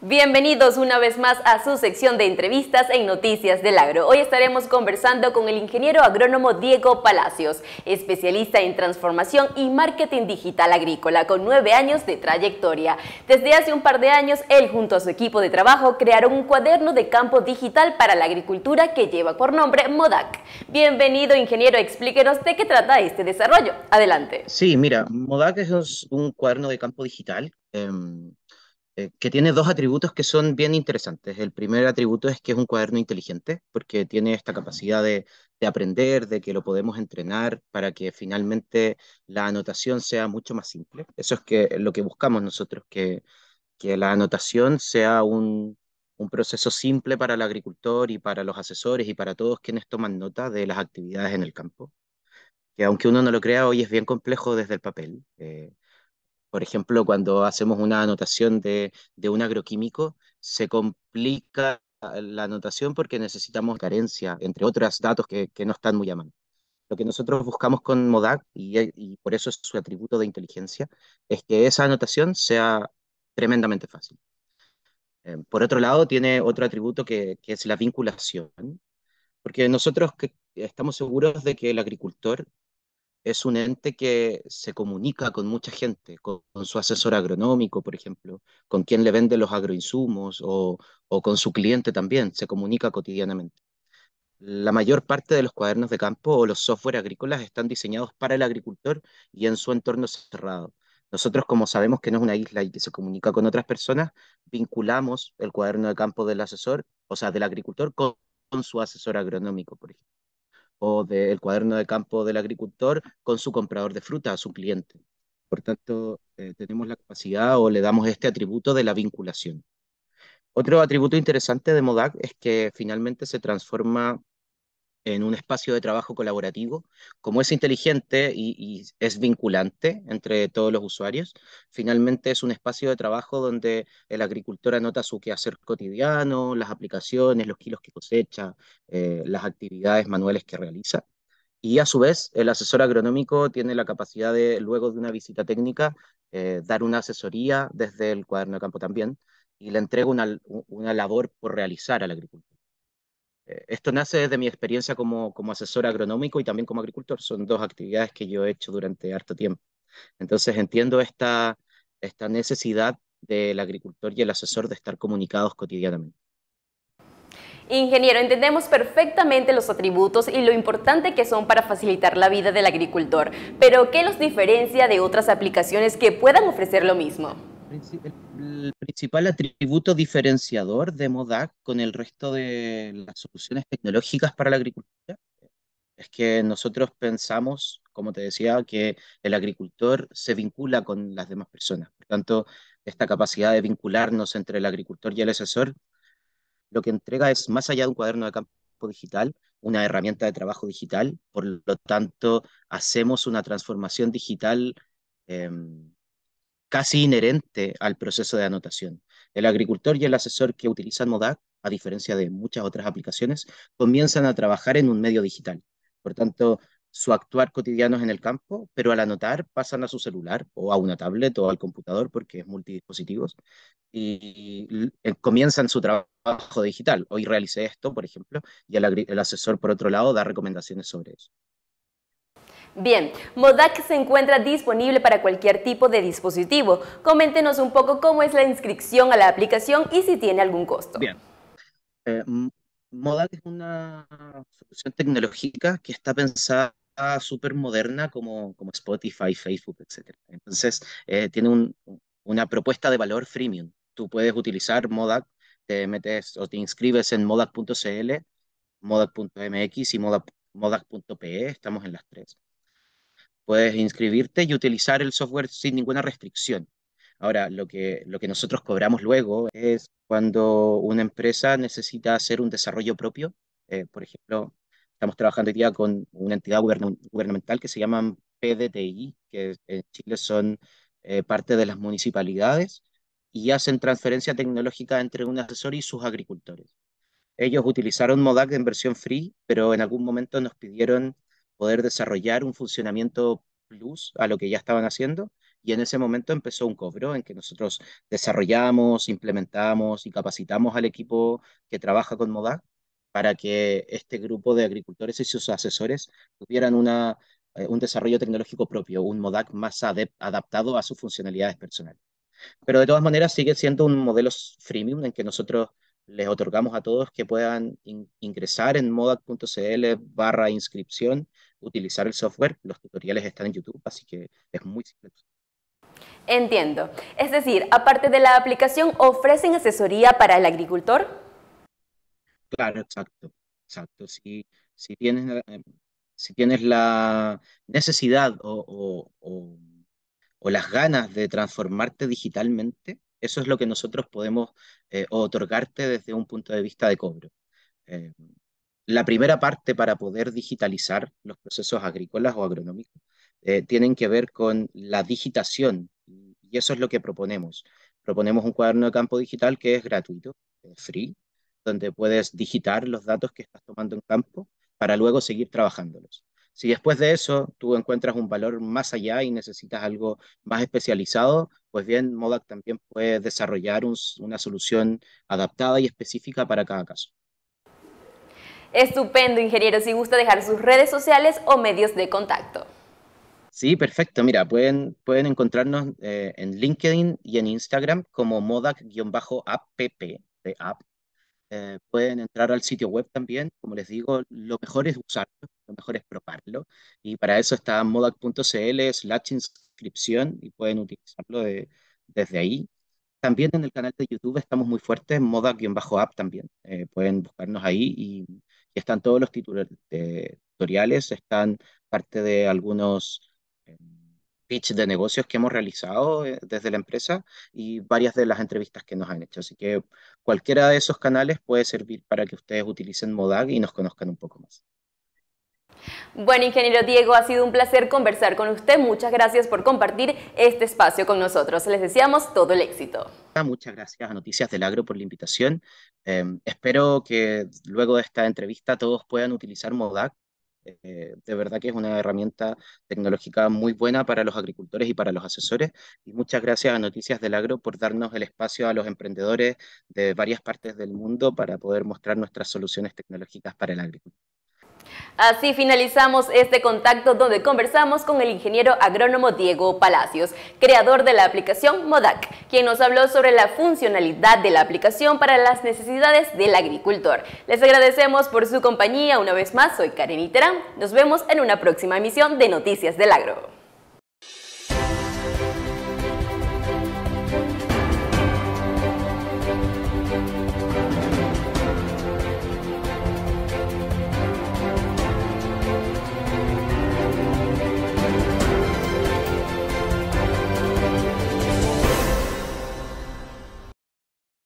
Bienvenidos una vez más a su sección de entrevistas en Noticias del Agro. Hoy estaremos conversando con el ingeniero agrónomo Diego Palacios, especialista en transformación y marketing digital agrícola con nueve años de trayectoria. Desde hace un par de años, él junto a su equipo de trabajo crearon un cuaderno de campo digital para la agricultura que lleva por nombre MODAC. Bienvenido, ingeniero, explíquenos de qué trata este desarrollo. Adelante. Sí, mira, MODAC es un cuaderno de campo digital. Em, eh, que tiene dos atributos que son bien interesantes. El primer atributo es que es un cuaderno inteligente, porque tiene esta capacidad de, aprender, de que lo podemos entrenar para que finalmente la anotación sea mucho más simple. Eso es que, lo que buscamos nosotros, que, que la anotación sea un, proceso simple para el agricultor y para los asesores y para todos quienes toman nota de las actividades en el campo. Que aunque uno no lo crea, hoy es bien complejo desde el papel. Eh, por ejemplo, cuando hacemos una anotación de, un agroquímico, se complica la anotación porque necesitamos carencia, entre otros datos que, no están muy a mano. Lo que nosotros buscamos con MODAC, y, por eso es su atributo de inteligencia, es que esa anotación sea tremendamente fácil. Eh, por otro lado, tiene otro atributo que, que es la vinculación, porque nosotros que estamos seguros de que el agricultor es un ente que se comunica con mucha gente, con, su asesor agronómico, por ejemplo, con quien le vende los agroinsumos o, con su cliente también, se comunica cotidianamente. La mayor parte de los cuadernos de campo o los software agrícolas están diseñados para el agricultor y en su entorno cerrado. Nosotros, como sabemos que no es una isla y que se comunica con otras personas, vinculamos el cuaderno de campo del asesor, o sea, del agricultor, con su asesor agronómico, por ejemplo o del cuaderno de campo del agricultor con su comprador de fruta, su cliente. Por tanto, eh, tenemos la capacidad o le damos este atributo de la vinculación. Otro atributo interesante de MODAC es que finalmente se transforma en un espacio de trabajo colaborativo, como es inteligente y, es vinculante entre todos los usuarios, finalmente es un espacio de trabajo donde el agricultor anota su quehacer cotidiano, las aplicaciones, los kilos que cosecha, eh, las actividades manuales que realiza. Y a su vez, el asesor agronómico tiene la capacidad de, luego de una visita técnica, eh, dar una asesoría desde el cuaderno de campo también y le entrega una, una labor por realizar al agricultor. Eh, esto nace desde mi experiencia como, asesor agronómico y también como agricultor. Son dos actividades que yo he hecho durante harto tiempo. Entonces entiendo esta, esta necesidad del agricultor y el asesor de estar comunicados cotidianamente. Ingeniero, entendemos perfectamente los atributos y lo importante que son para facilitar la vida del agricultor, pero ¿qué los diferencia de otras aplicaciones que puedan ofrecer lo mismo? el principal atributo diferenciador de Modac con el resto de las soluciones tecnológicas para la agricultura es que nosotros pensamos, como te decía, que el agricultor se vincula con las demás personas. Por tanto, esta capacidad de vincularnos entre el agricultor y el asesor, lo que entrega es, más allá de un cuaderno de campo digital, una herramienta de trabajo digital. Por lo tanto, hacemos una transformación digital. Em, casi inherente al proceso de anotación. El agricultor y el asesor que utilizan Modac, a diferencia de muchas otras aplicaciones, comienzan a trabajar en un medio digital. Por tanto, su actuar cotidiano es en el campo, pero al anotar pasan a su celular o a una tablet o al computador porque es multidispositivos y, eh, comienzan su trabajo digital. Hoy realicé esto, por ejemplo, y el asesor, por otro lado, da recomendaciones sobre eso. Bien, MODAC se encuentra disponible para cualquier tipo de dispositivo. Coméntenos un poco cómo es la inscripción a la aplicación y si tiene algún costo. Bien. Eh, MODAC es una solución tecnológica que está pensada súper moderna como, como Spotify, Facebook, etc. Entonces, eh, tiene una propuesta de valor freemium. Tú puedes utilizar MODAC, te metes o te inscribes en modac.cl, modac.mx y modac.pe, estamos en las tres. Puedes inscribirte y utilizar el software sin ninguna restricción. Ahora, lo que, lo que nosotros cobramos luego es cuando una empresa necesita hacer un desarrollo propio. Eh, por ejemplo, estamos trabajando hoy día con una entidad gubernamental que se llama PDTI, que en Chile son eh, parte de las municipalidades y hacen transferencia tecnológica entre un asesor y sus agricultores. Ellos utilizaron Modac en versión free, pero en algún momento nos pidieron poder desarrollar un funcionamiento plus a lo que ya estaban haciendo. Y en ese momento empezó un cobro en que nosotros desarrollamos, implementamos y capacitamos al equipo que trabaja con MODAC para que este grupo de agricultores y sus asesores tuvieran una, eh, un desarrollo tecnológico propio, un MODAC más adaptado a sus funcionalidades personales. Pero de todas maneras sigue siendo un modelo freemium en que nosotros les otorgamos a todos que puedan ingresar en modac.cl barra inscripción utilizar el software. Los tutoriales están en YouTube, así que es muy simple. Entiendo. Es decir, aparte de la aplicación, ¿ofrecen asesoría para el agricultor? Claro, exacto. Exacto. Si, tienes, eh, si tienes la necesidad o, las ganas de transformarte digitalmente, eso es lo que nosotros podemos eh, otorgarte desde un punto de vista de cobro. Eh, la primera parte para poder digitalizar los procesos agrícolas o agronómicos eh, tienen que ver con la digitación y eso es lo que proponemos. Proponemos un cuaderno de campo digital que es gratuito, free, donde puedes digitar los datos que estás tomando en campo para luego seguir trabajándolos. Si después de eso tú encuentras un valor más allá y necesitas algo más especializado, pues bien, MODAC también puede desarrollar una solución adaptada y específica para cada caso. Estupendo, ingeniero. Si gusta dejar sus redes sociales o medios de contacto. Sí, perfecto. Mira, pueden, pueden encontrarnos eh, en LinkedIn y en Instagram como modac-app de app. Eh, pueden entrar al sitio web también. Como les digo, lo mejor es usarlo, lo mejor es probarlo. Y para eso está modac.cl slash inscripción y pueden utilizarlo desde ahí. También en el canal de YouTube estamos muy fuertes, moda-app también. Eh, pueden buscarnos ahí y, están todos los tutoriales, están parte de algunos eh, pitch de negocios que hemos realizado eh, desde la empresa y varias de las entrevistas que nos han hecho. Así que cualquiera de esos canales puede servir para que ustedes utilicen Modag y nos conozcan un poco más. Bueno, ingeniero Diego, ha sido un placer conversar con usted. Muchas gracias por compartir este espacio con nosotros. Les deseamos todo el éxito. Muchas gracias a Noticias del Agro por la invitación. Em, espero que luego de esta entrevista todos puedan utilizar Modac. Eh, de verdad que es una herramienta tecnológica muy buena para los agricultores y para los asesores. Y muchas gracias a Noticias del Agro por darnos el espacio a los emprendedores de varias partes del mundo para poder mostrar nuestras soluciones tecnológicas para el agricultor. Así finalizamos este contacto donde conversamos con el ingeniero agrónomo Diego Palacios, creador de la aplicación MODAC, quien nos habló sobre la funcionalidad de la aplicación para las necesidades del agricultor. Les agradecemos por su compañía una vez más. Soy Karen Iterán. Nos vemos en una próxima emisión de Noticias del Agro.